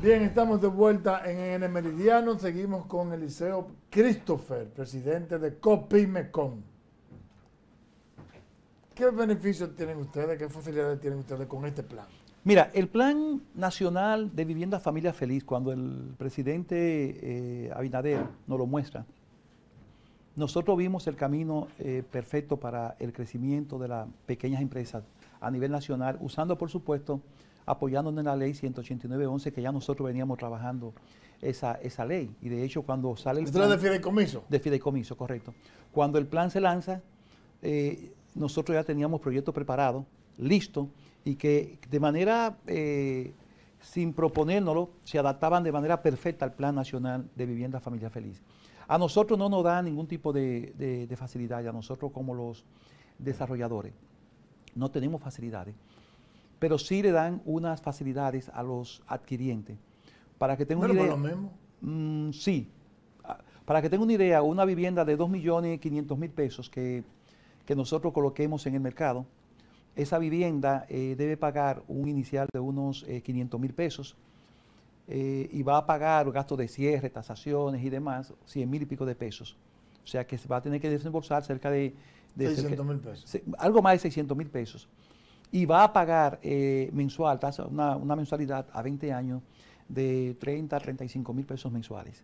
Bien, estamos de vuelta en el Meridiano. Seguimos con Eliseo Christopher, presidente de COPIMECON. ¿Qué beneficios tienen ustedes, qué facilidades tienen ustedes con este plan? Mira, el Plan Nacional de Vivienda Familia Feliz, cuando el presidente eh, Abinader nos lo muestra, nosotros vimos el camino eh, perfecto para el crecimiento de las pequeñas empresas a nivel nacional, usando, por supuesto, apoyándonos en la ley 189.11, que ya nosotros veníamos trabajando esa, esa ley. Y de hecho, cuando sale el plan... de fideicomiso? De fideicomiso, correcto. Cuando el plan se lanza, eh, nosotros ya teníamos proyectos preparados, listos, y que de manera, eh, sin proponérnoslo, se adaptaban de manera perfecta al Plan Nacional de Vivienda familia Feliz. A nosotros no nos da ningún tipo de, de facilidad, a nosotros como los desarrolladores no tenemos facilidades, pero sí le dan unas facilidades a los adquirientes. Para que tengan una idea. Lo mismo. Mm, sí. Ah, para que tenga una idea, una vivienda de 2.500.000 pesos que, nosotros coloquemos en el mercado, esa vivienda eh, debe pagar un inicial de unos 500.000 eh, mil pesos eh, y va a pagar gastos de cierre, tasaciones y demás, 100.000 mil y pico de pesos. O sea que va a tener que desembolsar cerca de 600 mil pesos. Algo más de 600 mil pesos. Y va a pagar eh, mensual, una, una mensualidad a 20 años de 30 a 35 mil pesos mensuales.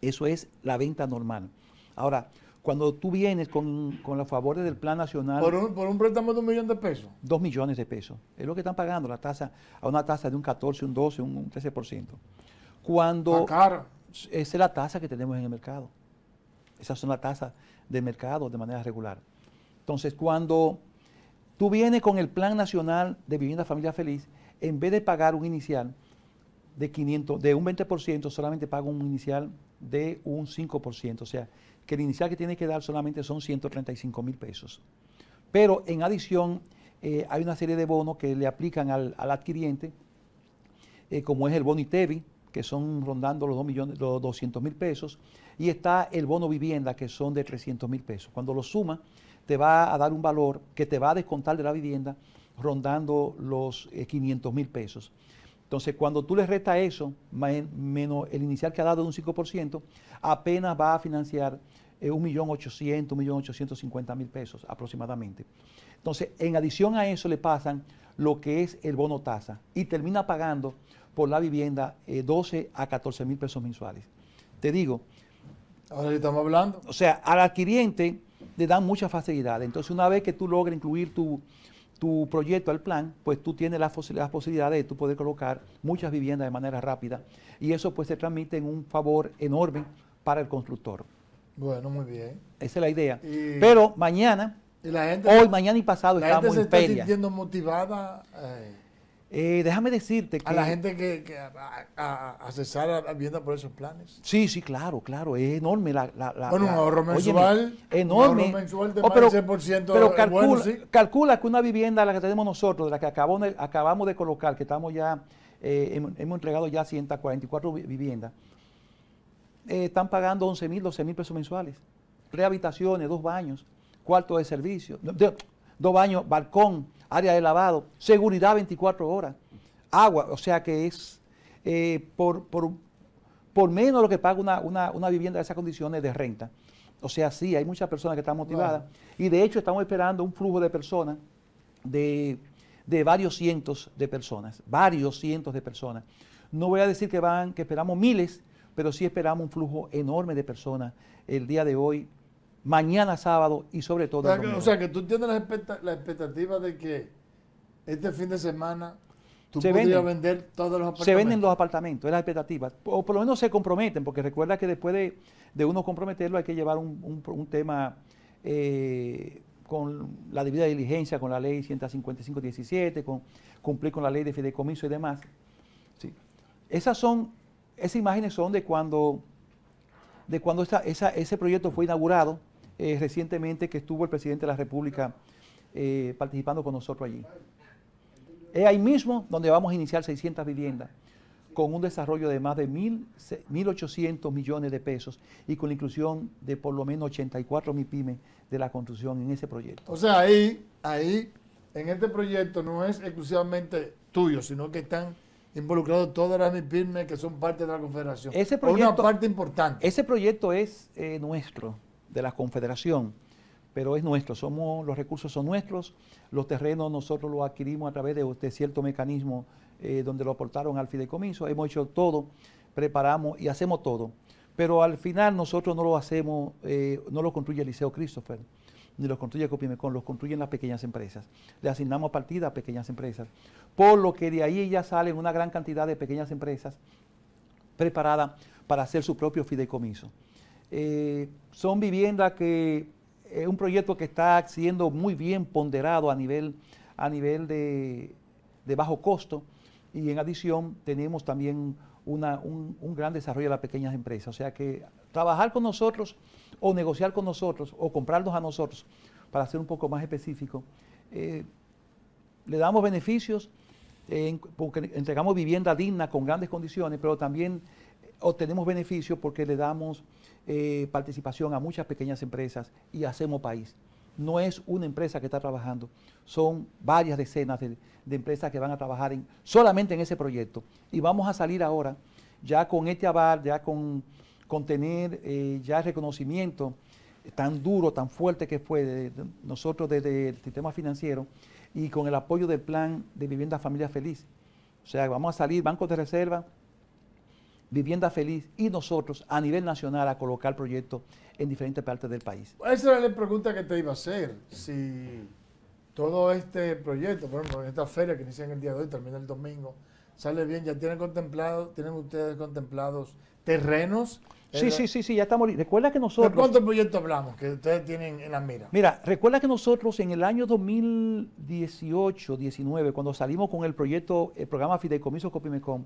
Eso es la venta normal. Ahora, cuando tú vienes con, los favores del Plan Nacional... Por un, préstamo de un millón de pesos. Dos millones de pesos. Es lo que están pagando la tasa, a una tasa de un 14, un 12, un 13%. Cuando... Esa es la tasa que tenemos en el mercado. Esas son las tasas de mercado de manera regular. Entonces, cuando tú vienes con el Plan Nacional de Vivienda Familia Feliz, en vez de pagar un inicial de 500, de un 20%, solamente paga un inicial de un 5%. O sea, que el inicial que tiene que dar solamente son 135 mil pesos. Pero en adición, eh, hay una serie de bonos que le aplican al, adquiriente, eh, como es el bono que son rondando los 2 millones, los 200 mil pesos. Y está el bono vivienda, que son de 300 mil pesos. Cuando lo suma, te va a dar un valor que te va a descontar de la vivienda rondando los 500 eh, mil pesos. Entonces, cuando tú le resta eso, menos el inicial que ha dado de un 5%, apenas va a financiar 1.800.000, eh, 1.850.000 pesos aproximadamente. Entonces, en adición a eso le pasan lo que es el bono tasa y termina pagando por la vivienda 12 eh, a 14 mil pesos mensuales. Te digo, Ahora estamos hablando. O sea, al adquiriente le dan mucha facilidad. Entonces, una vez que tú logres incluir tu, tu proyecto al plan, pues tú tienes las posibilidades de tú poder colocar muchas viviendas de manera rápida y eso pues se transmite en un favor enorme para el constructor. Bueno, muy bien. Esa es la idea. Pero mañana, hoy, mañana y pasado, la estamos gente se en está sintiendo motivada. Eh eh, déjame decirte que... A la gente que, que a, a, a, por esos planes. Sí, sí, claro, claro. Es enorme la... bueno, un ahorro mensual. enorme. Un ahorro mensual de oh, pero, calcula, calcula, que una vivienda, la que tenemos nosotros, de la que acabamos, de colocar, que estamos ya... Eh, hemos, entregado ya 144 viviendas. Eh, están pagando 11 mil, 12 mil pesos mensuales. Tres habitaciones, dos baños, cuarto de servicio. dos baños, balcón área de lavado, seguridad 24 horas, agua, o sea que es eh, por, por, menos lo que paga una, vivienda de esas condiciones de renta. O sea, sí, hay muchas personas que están motivadas y de hecho estamos esperando un flujo de personas de, de varios cientos de personas, varios cientos de personas. No voy a decir que van, que esperamos miles, pero sí esperamos un flujo enorme de personas el día de hoy mañana sábado y sobre todo. O sea, que, tú tienes la, expectativa, de que este fin de semana tú podrías vender todos los apartamentos. Se venden los apartamentos, es la expectativa. O por lo menos se comprometen, porque recuerda que después de, uno comprometerlo hay que llevar un, tema eh, con la debida diligencia, con la ley 155-17, con cumplir con la ley de fideicomiso y demás. Sí. Esas son, esas imágenes son de cuando de cuando ese proyecto fue inaugurado, eh, recientemente que estuvo el presidente de la República eh, participando con nosotros allí. Es ahí mismo donde vamos a iniciar 600 viviendas con un desarrollo de más de 1.800 millones de pesos y con la inclusión de por lo menos 84 mil pymes de la construcción en ese proyecto. O sea, ahí, ahí, en este proyecto no es exclusivamente tuyo, sino que están involucrados todas las pymes que son parte de la confederación. Ese proyecto, una parte importante. Ese proyecto es eh, nuestro de la Confederación, pero es nuestro, somos, los recursos son nuestros, los terrenos nosotros los adquirimos a través de, este cierto mecanismo eh, donde lo aportaron al fideicomiso, hemos hecho todo, preparamos y hacemos todo, pero al final nosotros no lo hacemos, eh, no lo construye el Liceo Christopher, ni lo construye Copimecon, lo construyen las pequeñas empresas. Le asignamos partida a pequeñas empresas. Por lo que de ahí ya salen una gran cantidad de pequeñas empresas preparadas para hacer su propio fideicomiso. Eh, son viviendas que es eh, un proyecto que está siendo muy bien ponderado a nivel, a nivel de, bajo costo y en adición tenemos también un, gran desarrollo de las pequeñas empresas. O sea que trabajar con nosotros o negociar con nosotros o comprarnos a nosotros, para ser un poco más específico, eh, le damos beneficios porque entregamos vivienda digna con grandes condiciones, pero también obtenemos beneficio porque le damos eh, participación a muchas pequeñas empresas y hacemos país. No es una empresa que está trabajando, son varias decenas de, empresas que van a trabajar solamente en ese proyecto. Y vamos a salir ahora, ya con este aval, ya con, con tener eh, ya el reconocimiento tan duro, tan fuerte que fue nosotros desde el sistema financiero y con el apoyo del plan de vivienda familia feliz. O sea, vamos a salir, bancos de reserva, Vivienda Feliz y nosotros a nivel nacional a colocar proyectos en diferentes partes del país. Esa era la pregunta que te iba a hacer. Si todo este proyecto, por ejemplo, esta feria que en el día de hoy, termina el domingo, sale bien, ya tienen contemplado, tienen ustedes contemplados terrenos. Sí, sí, sí, sí, ya estamos. Recuerda que nosotros. ¿De cuántos proyectos hablamos que ustedes tienen en la mira? Mira, recuerda que nosotros en el año 2018-19, cuando salimos con el proyecto, el programa Fideicomiso Copimecom,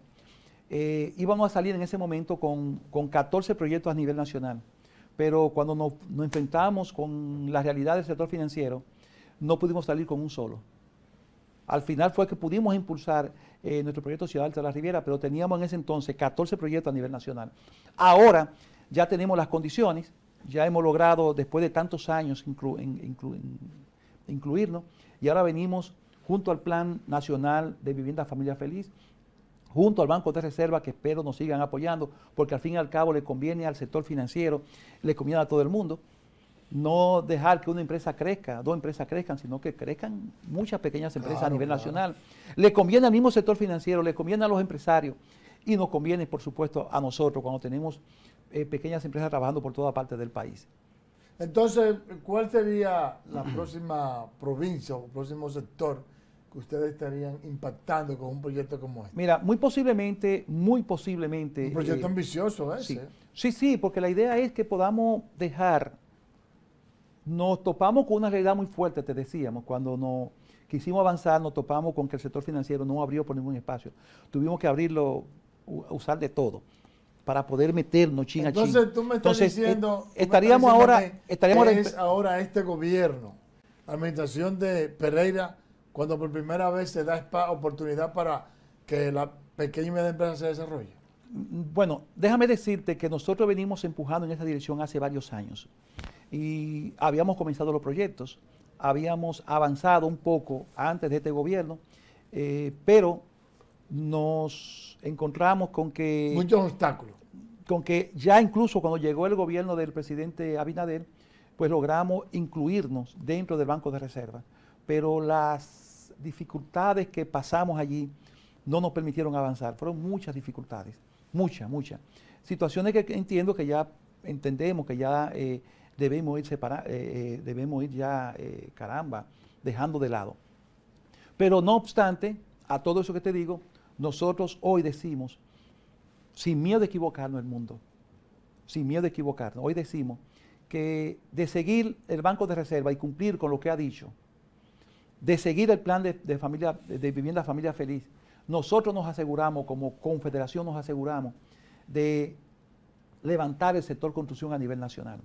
eh, íbamos a salir en ese momento con, 14 proyectos a nivel nacional. Pero cuando nos, enfrentamos con la realidad del sector financiero, no pudimos salir con un solo. Al final fue que pudimos impulsar eh, nuestro proyecto Ciudad Alta de la Riviera, pero teníamos en ese entonces 14 proyectos a nivel nacional. Ahora ya tenemos las condiciones, ya hemos logrado después de tantos años incluirnos y ahora venimos junto al Plan Nacional de Vivienda Familia Feliz junto al Banco de Reserva, que espero nos sigan apoyando, porque al fin y al cabo le conviene al sector financiero, le conviene a todo el mundo, no dejar que una empresa crezca, dos empresas crezcan, sino que crezcan muchas pequeñas empresas a nivel nacional. Le conviene al mismo sector financiero, le conviene a los empresarios y nos conviene, por supuesto, a nosotros cuando tenemos eh, pequeñas empresas trabajando por toda parte del país. Entonces, ¿cuál sería la próxima provincia o próximo sector que ustedes estarían impactando con un proyecto como este? Mira, muy posiblemente, muy posiblemente... Un proyecto eh, ambicioso ese. ¿eh? Sí. sí, porque la idea es que podamos dejar... Nos topamos con una realidad muy fuerte, te decíamos, cuando nos quisimos avanzar, nos topamos con que el sector financiero no abrió por ningún espacio. Tuvimos que abrirlo, usar de todo para poder meternos chin Entonces, a Tú me estás eh, diciendo, estaríamos ahora, estaríamos es ahora este gobierno, la administración de Pereira, cuando por primera vez se da oportunidad para que la pequeña y media empresa se desarrolle? Bueno, déjame decirte que nosotros venimos empujando en esta dirección hace varios años y habíamos comenzado los proyectos, habíamos avanzado un poco antes de este gobierno, eh, pero nos encontramos con que... Muchos obstáculos. Con que ya incluso cuando llegó el gobierno del presidente Abinader, pues logramos incluirnos dentro del Banco de Reserva. Pero las dificultades que pasamos allí no nos permitieron avanzar. Fueron muchas dificultades, muchas, muchas. Situaciones que entiendo que ya entendemos, que ya eh, debemos ir separa eh, eh, debemos ir ya, caramba, dejando de lado. Pero no obstante, a todo eso que te digo, nosotros hoy decimos, sin miedo de equivocarnos el mundo, sin miedo de equivocarnos, hoy decimos que de seguir el Banco de Reserva y cumplir con lo que ha dicho, de seguir el plan de, familia, de vivienda familia feliz, nosotros nos aseguramos, como confederación nos aseguramos, de levantar el sector construcción a nivel nacional.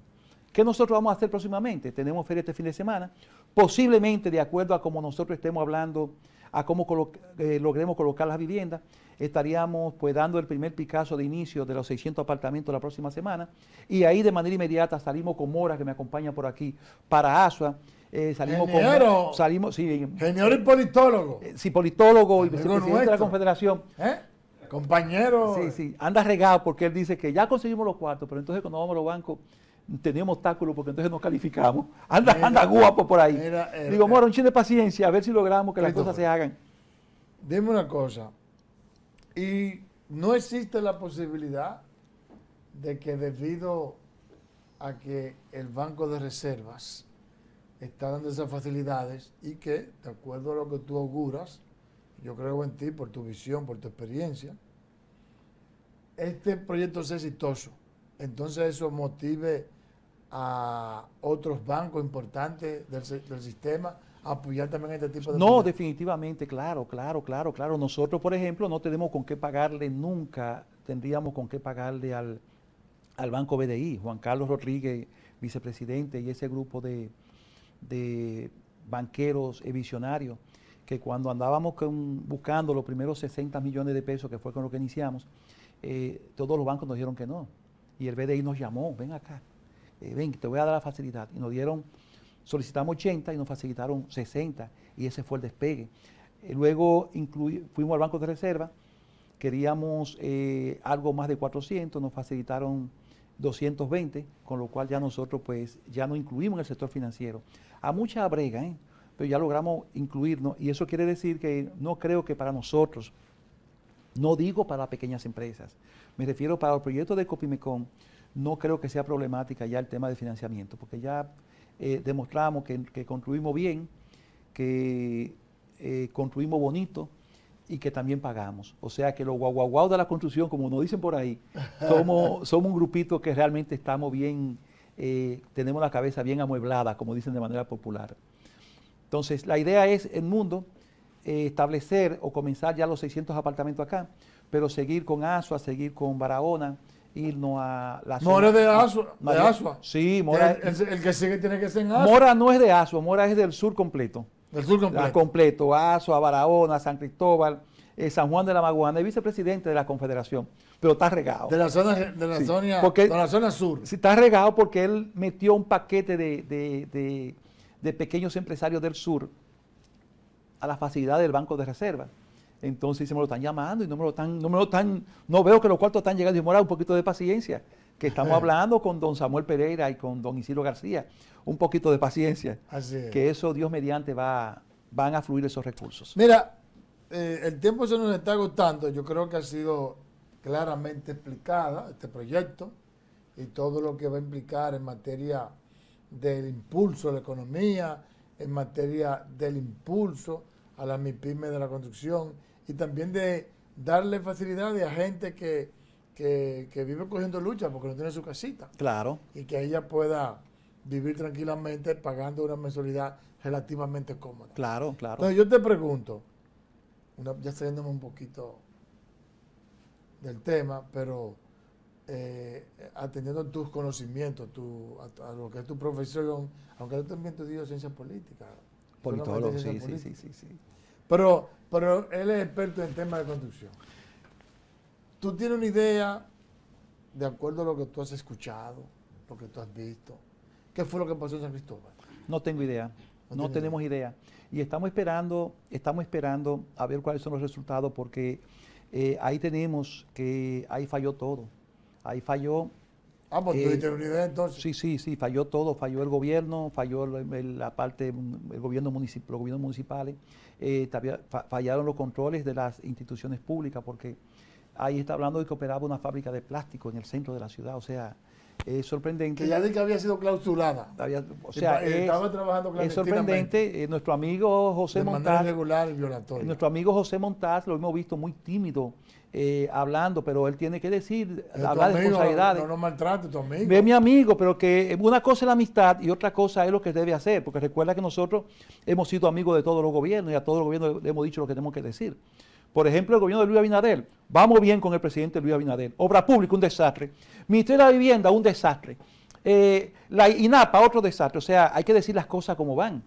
¿Qué nosotros vamos a hacer próximamente? Tenemos feria este fin de semana, posiblemente de acuerdo a cómo nosotros estemos hablando, a cómo eh, logremos colocar las viviendas, estaríamos pues dando el primer picazo de inicio de los 600 apartamentos la próxima semana y ahí de manera inmediata salimos con Mora que me acompaña por aquí para ASUA eh, salimos con. Salimos, sí. y eh, politólogo. Eh, sí, politólogo y presidente de la Confederación. ¿Eh? Compañero. Sí, sí, anda regado porque él dice que ya conseguimos los cuartos, pero entonces cuando vamos a los bancos teníamos obstáculos porque entonces nos calificamos. Anda, anda guapo por ahí. Digo, Mora, un chile de paciencia, a ver si logramos que las cosas se hagan. Dime una cosa. Y no existe la posibilidad de que debido a que el Banco de Reservas está dando esas facilidades y que, de acuerdo a lo que tú auguras, yo creo en ti por tu visión, por tu experiencia, este proyecto es exitoso. Entonces eso motive a otros bancos importantes del, sistema a apoyar también este tipo de... No, definitivamente, claro, claro, claro, claro. Nosotros, por ejemplo, no tenemos con qué pagarle nunca, tendríamos con qué pagarle al, al Banco BDI, Juan Carlos Rodríguez, vicepresidente, y ese grupo de, de banqueros y visionarios, que cuando andábamos buscando los primeros 60 millones de pesos, que fue con lo que iniciamos, eh, todos los bancos nos dijeron que no. Y el BDI nos llamó, ven acá, eh, ven, te voy a dar la facilidad. Y nos dieron, solicitamos 80 y nos facilitaron 60, y ese fue el despegue. Eh, luego fuimos al Banco de Reserva, queríamos algo más de 400, nos facilitaron 220, con lo cual ya nosotros pues ya no incluimos el sector financiero. A mucha brega, ¿eh? pero ya logramos incluirnos y eso quiere decir que no creo que para nosotros, no digo para pequeñas empresas, me refiero para el proyecto de Copimecon, no creo que sea problemática ya el tema de financiamiento, porque ya eh, demostramos que, construimos bien, que eh, construimos bonito, y que también pagamos. O sea que los guaguaguau de la construcción, como nos dicen por ahí, somos, somos un grupito que realmente estamos bien, eh, tenemos la cabeza bien amueblada, como dicen de manera popular. Entonces, la idea es el mundo eh, establecer o comenzar ya los 600 apartamentos acá, pero seguir con Asua, seguir con Barahona, irnos a la zona. Mora es de Asua. De Asua. Sí, Mora. El, el, que sigue tiene que ser en Asua. Mora no es de Asua, Mora es del sur completo. Del sur completo. La completo, a Barahona, San Cristóbal, eh, San Juan de la Maguana, el vicepresidente de la Confederación, pero está regado. De la zona, la zona sur. Sí, está regado porque él metió un paquete de, pequeños empresarios del sur a la facilidad del Banco de Reserva. Entonces se me lo están llamando y no me lo están, no veo que los cuartos están llegando y demorar un poquito de paciencia que estamos eh. hablando con don Samuel Pereira y con don Isidro García. Un poquito de paciencia. Así Que eso, Dios mediante, va, van a fluir esos recursos. Mira, eh, el tiempo se nos está agotando. Yo creo que ha sido claramente explicada este proyecto y todo lo que va a implicar en materia del impulso a la economía, en materia del impulso a las MIPYME de la construcción y también de darle facilidad a gente que que, vive cogiendo lucha porque no tiene su casita. Claro. Y que ella pueda vivir tranquilamente pagando una mensualidad relativamente cómoda. Claro, claro. Entonces yo te pregunto, ya saliéndome un poquito del tema, pero eh, atendiendo tus conocimientos, tu, a, lo que es tu profesión, aunque yo también te digo ciencias políticas. Politólogo, sí, política. sí, sí, sí, Pero, pero él es experto en temas de conducción tú tienes una idea de acuerdo a lo que tú has escuchado, lo que tú has visto. ¿Qué fue lo que pasó en San Cristóbal? No tengo idea. No, tenemos idea. Y estamos esperando, estamos esperando a ver cuáles son los resultados porque eh, ahí tenemos que ahí falló todo. Ahí falló Ah, pues eh, tú una idea entonces. Sí, sí, sí, falló todo, falló el gobierno, falló la parte, el gobierno los gobiernos municipales, eh, fallaron los controles de las instituciones públicas, porque Ahí está hablando de que operaba una fábrica de plástico en el centro de la ciudad, o sea, es sorprendente. Que ya de que había sido clausurada. o sea, eh, es, estaba trabajando Es sorprendente. Eh, nuestro amigo José de Montaz. Regular eh, Nuestro amigo José Montaz lo hemos visto muy tímido hablando, pero él tiene que decir, hablar de responsabilidades. No, no maltrate, tu amigo. Ve mi amigo, pero que una cosa es la amistad y otra cosa es lo que debe hacer, porque recuerda que nosotros hemos sido amigos de todos los gobiernos y a todos los gobiernos le hemos dicho lo que tenemos que decir. Por ejemplo, el gobierno de Luis Abinader. Vamos bien con el presidente Luis Abinader. Obra pública, un desastre. Ministerio de la Vivienda, un desastre. Eh, la INAPA, otro desastre. O sea, hay que decir las cosas como van.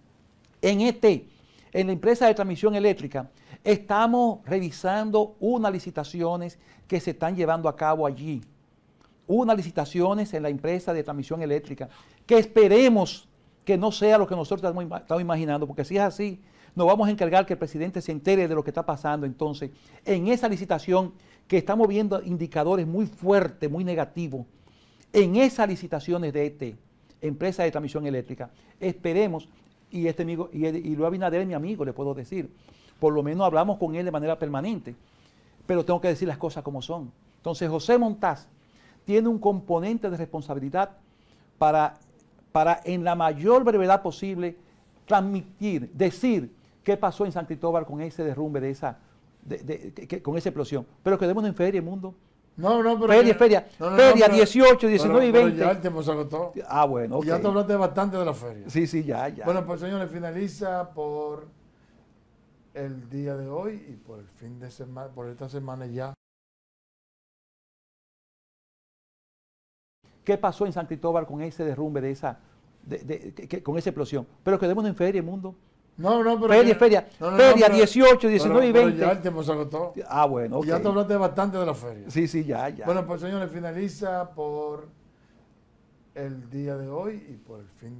En este, en la empresa de transmisión eléctrica, estamos revisando unas licitaciones que se están llevando a cabo allí. Unas licitaciones en la empresa de transmisión eléctrica que esperemos que no sea lo que nosotros estamos imaginando, porque si es así, nos vamos a encargar que el presidente se entere de lo que está pasando. Entonces, en esa licitación que estamos viendo indicadores muy fuertes, muy negativos, en esas licitaciones de ET, empresa de transmisión eléctrica, esperemos, y este amigo, y, y Luis Abinader es mi amigo, le puedo decir, por lo menos hablamos con él de manera permanente, pero tengo que decir las cosas como son. Entonces, José Montaz tiene un componente de responsabilidad para, para en la mayor brevedad posible transmitir, decir ¿Qué pasó en San Cristóbal con ese derrumbe de esa, de, con esa explosión? Pero quedémonos en feria, mundo. No, no, pero. Feria, feria. feria 18, 19 y 20. ya Ah, bueno. Okay. Ya te hablaste bastante de la feria. Sí, sí, ya, ya. Bueno, pues señores, finaliza por el día de hoy y por el fin de semana, por esta semana ya. ¿Qué pasó en San Cristóbal con ese derrumbe de esa, de, con esa explosión? Pero quedémonos en feria, mundo. No, no, pero. Feria, feria. feria 18, 19 y 20. ya el agotó. Ah, bueno. Ya te hablaste bastante de la feria. Sí, sí, ya, ya. Bueno, pues señores, finaliza por el día de hoy y por el fin de.